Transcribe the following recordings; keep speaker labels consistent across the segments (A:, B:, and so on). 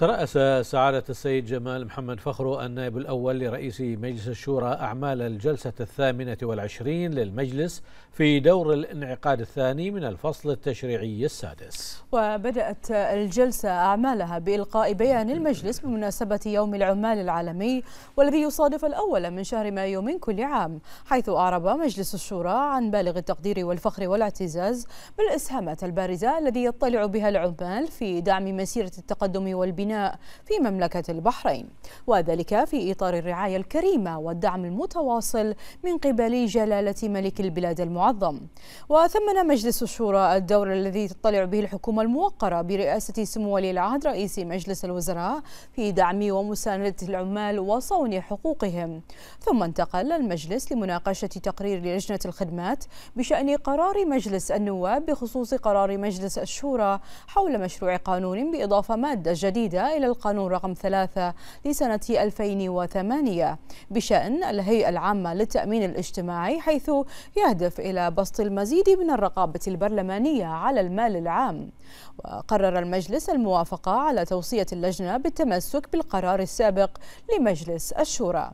A: ترأس سعادة السيد جمال محمد فخرو النائب الأول لرئيس مجلس الشورى أعمال الجلسة الثامنة والعشرين للمجلس في دور الانعقاد الثاني من الفصل التشريعي السادس
B: وبدأت الجلسة أعمالها بإلقاء بيان المجلس بمناسبة يوم العمال العالمي والذي يصادف الأول من شهر مايو من كل عام حيث أعرب مجلس الشورى عن بالغ التقدير والفخر والاعتزاز بالإسهامات البارزة الذي يطلع بها العمال في دعم مسيرة التقدم والبناء الميناء في مملكة البحرين وذلك في إطار الرعاية الكريمة والدعم المتواصل من قبل جلالة ملك البلاد المعظم وثمن مجلس الشورى الدور الذي تطلع به الحكومة الموقرة برئاسة سمو ولي العهد رئيس مجلس الوزراء في دعم ومساندة العمال وصون حقوقهم ثم انتقل المجلس لمناقشة تقرير لجنة الخدمات بشأن قرار مجلس النواب بخصوص قرار مجلس الشورى حول مشروع قانون بإضافة مادة جديدة إلى القانون رقم 3 لسنة 2008 بشأن الهيئة العامة للتأمين الاجتماعي حيث يهدف إلى بسط المزيد من الرقابة البرلمانية على المال العام وقرر المجلس الموافقة على توصية اللجنة بالتمسك بالقرار السابق لمجلس الشورى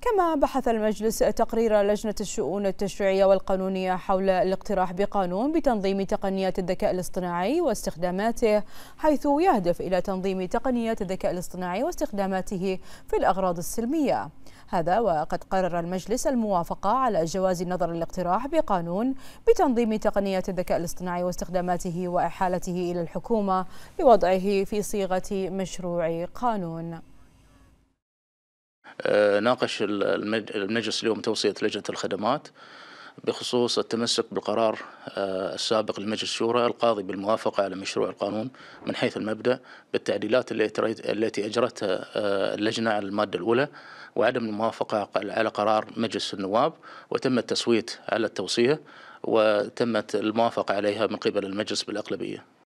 B: كما بحث المجلس تقرير لجنة الشؤون التشريعية والقانونية حول الاقتراح بقانون بتنظيم تقنيات الذكاء الاصطناعي واستخداماته حيث يهدف إلى تنظيم تقنيات الذكاء الاصطناعي واستخداماته في الأغراض السلمية هذا وقد قرر المجلس الموافقة على جواز نظر الاقتراح بقانون بتنظيم تقنيات الذكاء الاصطناعي واستخداماته وإحالته إلى الحكومة لوضعه في صيغة مشروع قانون
C: آه، ناقش المجلس اليوم توصية لجنة الخدمات بخصوص التمسك بالقرار آه، السابق لمجلس الشورى القاضي بالموافقة على مشروع القانون من حيث المبدأ بالتعديلات التي أجرتها آه، اللجنة على المادة الأولى وعدم الموافقة على قرار مجلس النواب وتم التصويت على التوصية
A: وتمت الموافقة عليها من قبل المجلس بالأغلبية